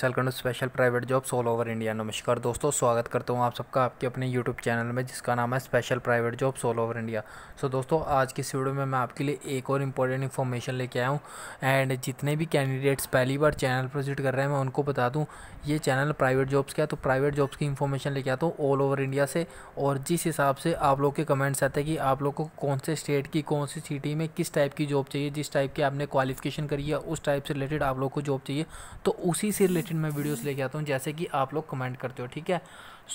सलकंड special private jobs all over India नमस्कार दोस्तों स्वागत करता हूँ आप सबका आपके अपने यूट्यूब चैनल में जिसका नाम है special private jobs all over India so दोस्तों आज की इस वीडियो में मैं आपके लिए एक और इंपॉर्टेंट इन्फॉर्मेशन लेके आया हूँ एंड जितने भी कैंडिडेट्स पहली बार चैनल पर विजिट कर रहे हैं मैं उनको बता दूँ ये चैनल प्राइवेट जॉब्स का है तो प्राइवेट जॉब्स की इन्फॉर्मेशन लेके आता हूँ ऑल ओवर इंडिया से और जिस हिसाब से आप लोग के कमेंट्स आते हैं कि आप लोग को कौन से स्टेट की कौन सी सिटी में किस टाइप की जॉब चाहिए जिस टाइप की आपने क्वालिफिकेशन करी है उस टाइप से रिलेटेड आप लोग को जॉब चाहिए तो उसी से रिलेटेड रिलेटेड मैं वीडियोस लेके आता हूँ जैसे कि आप लोग कमेंट करते हो ठीक है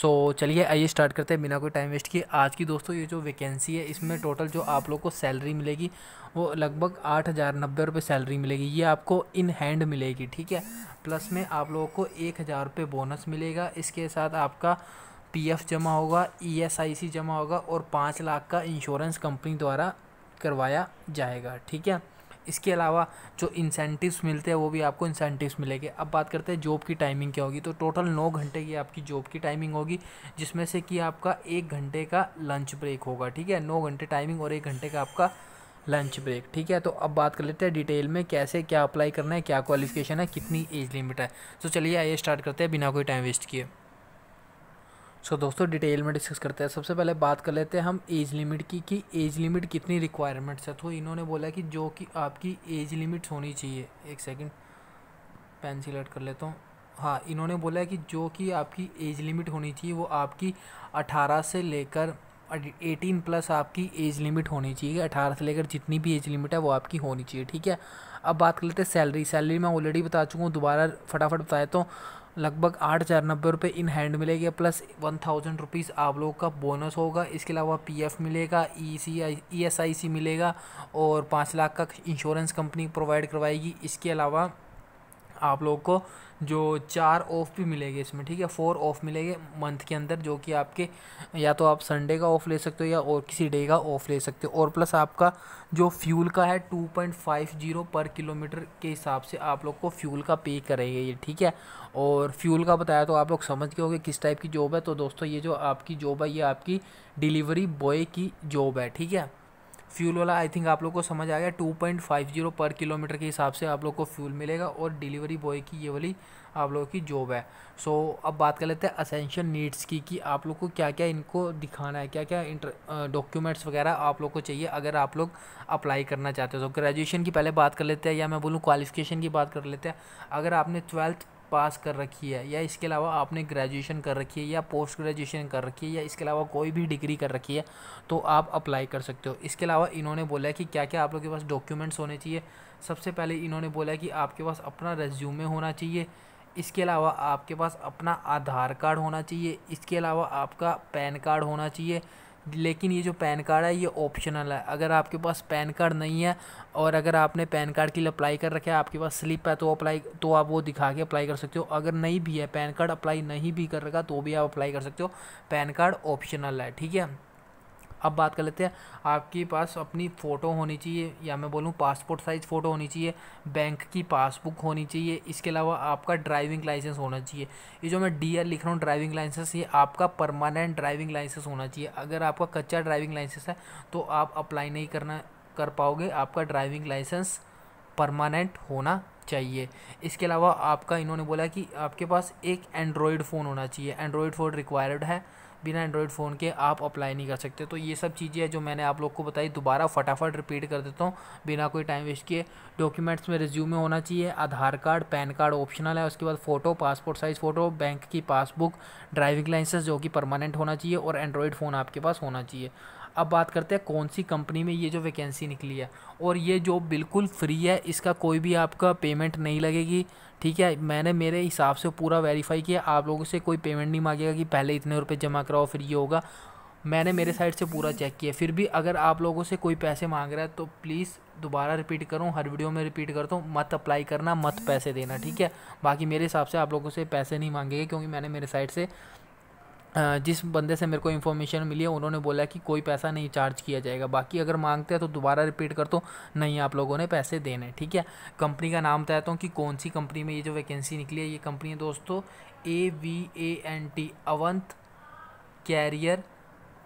सो so, चलिए आइए स्टार्ट करते हैं बिना कोई टाइम वेस्ट किए आज की दोस्तों ये जो वैकेंसी है इसमें टोटल जो आप लोग को सैलरी मिलेगी वो लगभग आठ हज़ार नब्बे रुपये सैलरी मिलेगी ये आपको इन हैंड मिलेगी ठीक है प्लस में आप लोगों को एक हज़ार रुपये बोनस मिलेगा इसके साथ आपका एफ जमा होगा सी e जमा होगा और पाँच लाख का इंश्योरेंस कंपनी द्वारा करवाया जाएगा ठीक है इसके अलावा जो इंसेंटिव्स मिलते हैं वो भी आपको इंसेंटिव्स मिलेंगे अब बात करते हैं जॉब की टाइमिंग क्या होगी तो टोटल नौ घंटे की आपकी जॉब की टाइमिंग होगी जिसमें से कि आपका एक घंटे का लंच ब्रेक होगा ठीक है नौ घंटे टाइमिंग और एक घंटे का आपका लंच ब्रेक ठीक है तो अब बात कर लेते हैं डिटेल में कैसे क्या अप्लाई करना है क्या क्वालिफिकेशन है कितनी एज लिमिट है तो चलिए आइए स्टार्ट करते हैं बिना कोई टाइम वेस्ट किए सो so, दोस्तों डिटेल में डिस्कस करते हैं सबसे पहले बात कर लेते हैं हम एज लिमिट की कि एज लिमिट कितनी रिक्वायरमेंट्स है तो इन्होंने बोला कि जो कि आपकी एज लिमिट्स होनी चाहिए एक सेकंड पेन सिलेक्ट कर लेता हूँ हाँ इन्होंने बोला है कि जो कि आपकी एज लिमिट होनी चाहिए वो आपकी अठारह से लेकर एटीन प्लस आपकी एज लिमिट होनी चाहिए अठारह से लेकर जितनी भी एज लिमिट है वो आपकी होनी चाहिए ठीक है अब बात कर लेते हैं सैलरी सैलरी मैं ऑलरेडी बता चुका हूँ दोबारा फटाफट बता देता हूँ लगभग आठ हज़ार नब्बे रुपये इन हैंड मिलेगी प्लस वन थाउजेंड रुपीज़ आप लोगों का बोनस होगा इसके अलावा पीएफ मिलेगा ई सी आई ई एस आई सी मिलेगा और पाँच लाख का इंश्योरेंस कंपनी प्रोवाइड करवाएगी इसके अलावा आप लोग को जो चार ऑफ भी मिलेगी इसमें ठीक है फोर ऑफ मिलेंगे मंथ के अंदर जो कि आपके या तो आप संडे का ऑफ़ ले सकते हो या और किसी डे का ऑफ़ ले सकते हो और प्लस आपका जो फ्यूल का है टू पॉइंट फाइव जीरो पर किलोमीटर के हिसाब से आप लोग को फ्यूल का पे करेंगे ये ठीक है और फ्यूल का बताया तो आप लोग समझ गए होंगे किस टाइप की जॉब है तो दोस्तों ये जो आपकी जॉब है ये आपकी डिलीवरी बॉय की जॉब है ठीक है फ्यूल वाला आई थिंक आप लोग को समझ आ गया टू पॉइंट फाइव जीरो पर किलोमीटर के हिसाब से आप लोग को फ्यूल मिलेगा और डिलीवरी बॉय की ये वाली आप लोगों की जॉब है सो so, अब बात कर लेते हैं असेंशियल नीड्स की कि आप लोग को क्या क्या इनको दिखाना है क्या क्या इंटर डॉक्यूमेंट्स वगैरह आप लोग को चाहिए अगर आप लोग अप्लाई करना चाहते हो तो ग्रेजुएशन की पहले बात कर लेते हैं या मैं बोलूँ क्वालिफिकेशन की बात कर लेते हैं अगर आपने ट्वेल्थ पास कर रखी है या इसके अलावा आपने ग्रेजुएशन कर रखी है या पोस्ट ग्रेजुएशन कर रखी है या इसके अलावा कोई भी डिग्री कर रखी है तो आप अप्लाई कर सकते हो इसके अलावा इन्होंने बोला है कि क्या क्या आप लोगों के पास डॉक्यूमेंट्स होने चाहिए सबसे पहले इन्होंने बोला है कि आपके पास अपना रेज्यूमे होना चाहिए इसके अलावा आपके पास अपना आधार कार्ड होना चाहिए इसके अलावा आपका पैन कार्ड होना चाहिए लेकिन ये जो पैन कार्ड है ये ऑप्शनल है अगर आपके पास पैन कार्ड नहीं है और अगर आपने पैन कार्ड के लिए अप्लाई कर रखा है आपके पास स्लिप है तो अप्लाई तो आप वो दिखा के अप्लाई कर सकते हो अगर नहीं भी है पैन कार्ड अप्लाई नहीं भी कर रखा तो भी आप अप्लाई कर सकते हो पैन कार्ड ऑप्शनल है ठीक है अब बात कर लेते हैं आपके पास अपनी फ़ोटो होनी चाहिए या मैं बोलूँ पासपोर्ट साइज़ फ़ोटो होनी चाहिए बैंक की पासबुक होनी चाहिए इसके अलावा आपका ड्राइविंग लाइसेंस होना चाहिए ये जो मैं डी लिख रहा हूँ ड्राइविंग लाइसेंस ये आपका परमानेंट ड्राइविंग लाइसेंस होना चाहिए अगर आपका कच्चा ड्राइविंग लाइसेंस है तो आप अप्लाई नहीं करना कर पाओगे आपका ड्राइविंग लाइसेंस परमानेंट होना चाहिए इसके अलावा आपका इन्होंने बोला कि आपके पास एक एंड्रॉयड फ़ोन होना चाहिए एंड्रॉयड फ़ोन रिक्वायर्ड है बिना एंड्रॉयड फ़ोन के आप अप्लाई नहीं कर सकते तो ये सब चीज़ें हैं जो मैंने आप लोग को बताई दोबारा फटाफट रिपीट कर देता हूँ बिना कोई टाइम वेस्ट किए डॉक्यूमेंट्स में रिज्यूमे होना चाहिए Aadhaar card PAN card optional है उसके बाद photo passport size photo bank की पासबुक ड्राइविंग लाइसेंस जो कि परमानेंट होना चाहिए और एंड्रॉयड फ़ोन आपके पास होना चाहिए अब बात करते हैं कौन सी कंपनी में ये जो वैकेंसी निकली है और ये जॉब बिल्कुल फ्री है इसका कोई भी आपका पेमेंट नहीं लगेगी ठीक है मैंने मेरे हिसाब से पूरा वेरीफाई किया आप लोगों से कोई पेमेंट नहीं मांगेगा कि पहले इतने रुपये जमा कराओ फिर ये होगा मैंने मेरे साइड से पूरा चेक किया फिर भी अगर आप लोगों से कोई पैसे मांग रहा है तो प्लीज़ दोबारा रिपीट करूँ हर वीडियो में रिपीट करता हूँ मत अप्लाई करना मत पैसे देना ठीक है बाकी मेरे हिसाब से आप लोगों से पैसे नहीं मांगेगा क्योंकि मैंने मेरे साइड से जिस बंदे से मेरे को इन्फॉर्मेशन मिली है उन्होंने बोला कि कोई पैसा नहीं चार्ज किया जाएगा बाकी अगर मांगते हैं तो दोबारा रिपीट कर दो नहीं आप लोगों ने पैसे देने ठीक है कंपनी का नाम बताता हूँ कि कौन सी कंपनी में ये जो वैकेंसी निकली है ये कंपनी है दोस्तों A V A N T Avant career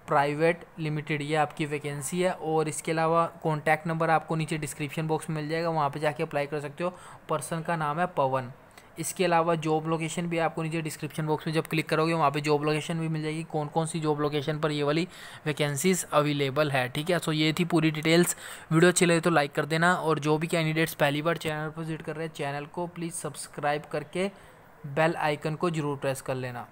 private limited ये आपकी वैकेंसी है और इसके अलावा कॉन्टैक्ट नंबर आपको नीचे डिस्क्रिप्शन बॉक्स में मिल जाएगा वहाँ पर जाके अप्लाई कर सकते हो पर्सन का नाम है पवन इसके अलावा जॉब लोकेशन भी आपको नीचे डिस्क्रिप्शन बॉक्स में जब क्लिक करोगे वहाँ पे जॉब लोकेशन भी मिल जाएगी कौन कौन सी जॉब लोकेशन पर ये वाली वैकेंसीज अवेलेबल है ठीक है सो ये थी पूरी डिटेल्स वीडियो अच्छी लगे तो लाइक कर देना और जो भी कैंडिडेट्स पहली बार चैनल पर विजिट कर रहे हैं चैनल को प्लीज़ सब्सक्राइब करके बेल आइकन को ज़रूर प्रेस कर लेना